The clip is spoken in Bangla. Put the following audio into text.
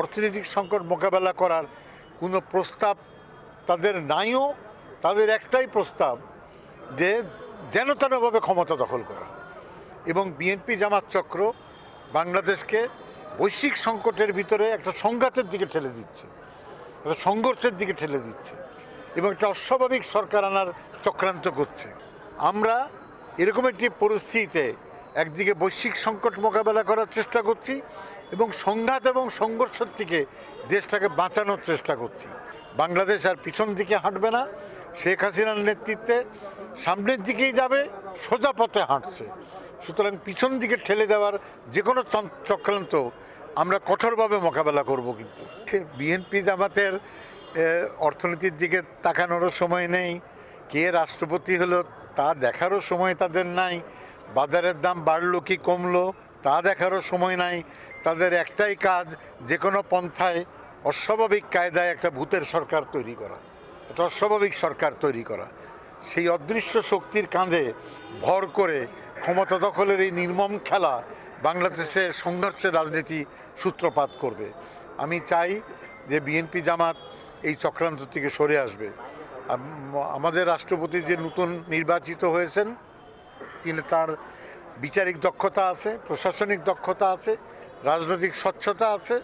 অর্থনৈতিক সংকট মোকাবেলা করার কোনো প্রস্তাব তাদের নাইও তাদের একটাই প্রস্তাব যে যেন তেনভাবে ক্ষমতা দখল করা এবং বিএনপি জামাত চক্র বাংলাদেশকে বৈশ্বিক সংকটের ভিতরে একটা সংঘাতের দিকে ঠেলে দিচ্ছে একটা সংঘর্ষের দিকে ঠেলে দিচ্ছে এবং একটা অস্বাভাবিক সরকার আনার চক্রান্ত করছে আমরা এরকম একটি পরিস্থিতিতে একদিকে বৈশ্বিক সংকট মোকাবেলা করার চেষ্টা করছি এবং সংঘাত এবং সংঘর্ষের থেকে দেশটাকে বাঁচানোর চেষ্টা করছি বাংলাদেশ আর পিছন দিকে হাঁটবে না শেখ হাসিনার নেতৃত্বে সামনের দিকেই যাবে সোজা পথে হাঁটছে সুতরাং পিছন দিকে ঠেলে দেওয়ার যে কোনো চক্রান্ত আমরা কঠোরভাবে মোকাবেলা করব কিন্তু বিএনপি জামাতের অর্থনীতির দিকে তাকানোরও সময় নেই কে রাষ্ট্রপতি হলো তা দেখারও সময় তাদের নাই বাজারের দাম বাড়লো কি কমলো তা দেখারও সময় নাই তাদের একটাই কাজ যে কোনো পন্থায় অস্বাভাবিক কায়দায় একটা ভূতের সরকার তৈরি করা একটা অস্বাভাবিক সরকার তৈরি করা সেই অদৃশ্য শক্তির কাঁধে ভর করে ক্ষমতা দখলের এই নির্মম খেলা বাংলাদেশে সংঘর্ষের রাজনীতি সূত্রপাত করবে আমি চাই যে বিএনপি জামাত এই চক্রান্ত থেকে সরে আসবে আমাদের রাষ্ট্রপতি যে নতুন নির্বাচিত হয়েছেন তিনি তার বিচারিক দক্ষতা আছে প্রশাসনিক দক্ষতা আছে রাজনৈতিক স্বচ্ছতা আছে